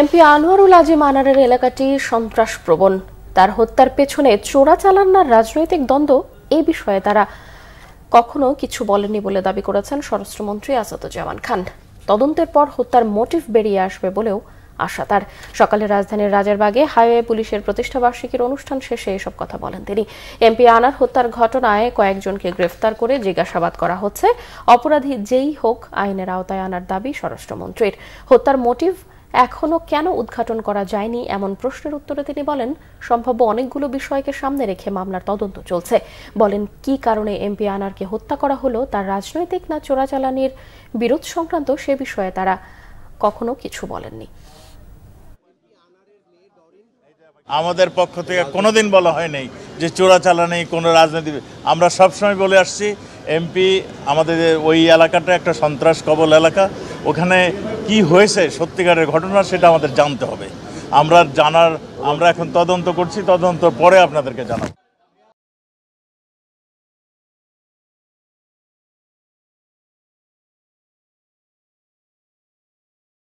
MP Anwarul আজিম আনারের এলাকাটি সন্ত্রাস প্রবণ তার হত্যার পেছনে চোরা চালান্নার রাজনৈতিক দ্বন্দ্ব এই বিষয়ে তারা কখনো কিছু বলেনি বলে দাবি করেছেন স্বরাষ্ট্রমন্ত্রী আসাদুজ্জামান খান তদন্তের পর হত্যার মোটিভ বেরিয়ে আসবে বলেও আশা তার সকালে রাজধানীর রাজারবাগে হাইওয়ে পুলিশের প্রতিষ্ঠা বার্ষিকীর অনুষ্ঠান শেষে এসব কথা বলেন তিনি এমপি আনার হত্যার ঘটনায় কয়েকজনকে গ্রেফতার করে জিজ্ঞাসাবাদ করা হচ্ছে অপরাধী যেই হোক আইনের আওতায় আনার দাবি স্বরাষ্ট্রমন্ত্রীর হত্যার মোটিভ এখনও কেন উদ্ঘাটন করা যায়নি এমন প্রশ্নের উত্তরে তিনি বলেন সম্ভাব্য অনেকগুলো বিষয়কে সামনে রেখে মামলার তদন্ত চলছে বলেন কি কারণে এমপি আনারকে হত্যা করা হলো তার রাজনৈতিক না চোরাচালানির বিরোধ সংক্রান্ত সে বিষয়ে তারা কখনো কিছু বলেননি আমাদের পক্ষ থেকে কোনোদিন বলা হয়নি নাই যে চোরাচালানি কোনো রাজনীতি আমরা সবসময় বলে আসছি এমপি আমাদের ওই এলাকাটা একটা সন্ত্রাস কবল এলাকা ওখানে কি হয়েছে সত্যিকারের ঘটনা সেটা আমাদের জানতে হবে আমরা জানার আমরা এখন তদন্ত করছি তদন্ত পরে আপনাদেরকে জানাবো